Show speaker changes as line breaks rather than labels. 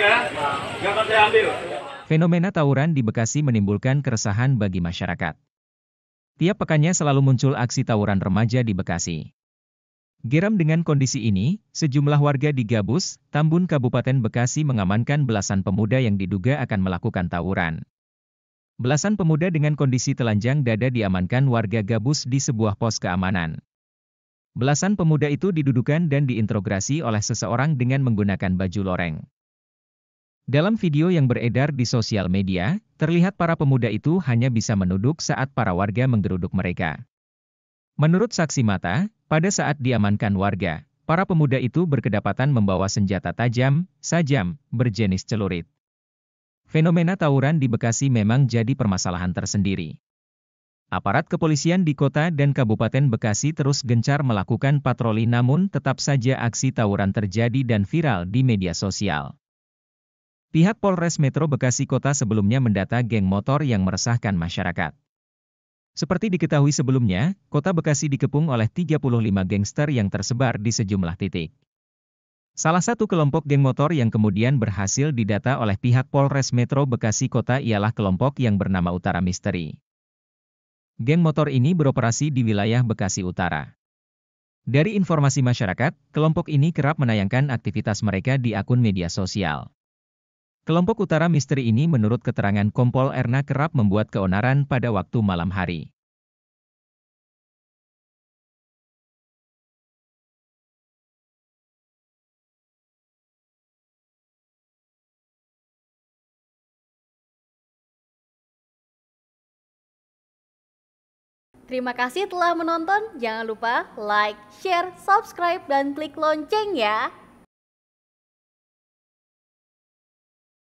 Ya. Fenomena tawuran di Bekasi menimbulkan keresahan bagi masyarakat. Tiap pekannya selalu muncul aksi tawuran remaja di Bekasi. Geram dengan kondisi ini, sejumlah warga di Gabus, Tambun Kabupaten Bekasi mengamankan belasan pemuda yang diduga akan melakukan tawuran. Belasan pemuda dengan kondisi telanjang dada diamankan warga Gabus di sebuah pos keamanan. Belasan pemuda itu didudukan dan diintrogasi oleh seseorang dengan menggunakan baju loreng. Dalam video yang beredar di sosial media, terlihat para pemuda itu hanya bisa menuduk saat para warga menggeruduk mereka. Menurut saksi mata, pada saat diamankan warga, para pemuda itu berkedapatan membawa senjata tajam, sajam, berjenis celurit. Fenomena tawuran di Bekasi memang jadi permasalahan tersendiri. Aparat kepolisian di kota dan kabupaten Bekasi terus gencar melakukan patroli namun tetap saja aksi tawuran terjadi dan viral di media sosial. Pihak Polres Metro Bekasi Kota sebelumnya mendata geng motor yang meresahkan masyarakat. Seperti diketahui sebelumnya, Kota Bekasi dikepung oleh 35 gangster yang tersebar di sejumlah titik. Salah satu kelompok geng motor yang kemudian berhasil didata oleh pihak Polres Metro Bekasi Kota ialah kelompok yang bernama Utara Misteri. Geng motor ini beroperasi di wilayah Bekasi Utara. Dari informasi masyarakat, kelompok ini kerap menayangkan aktivitas mereka di akun media sosial. Kelompok utara misteri ini menurut keterangan Kompol Erna kerap membuat keonaran pada waktu malam hari. Terima kasih telah menonton. Jangan lupa like, share, subscribe, dan klik lonceng ya.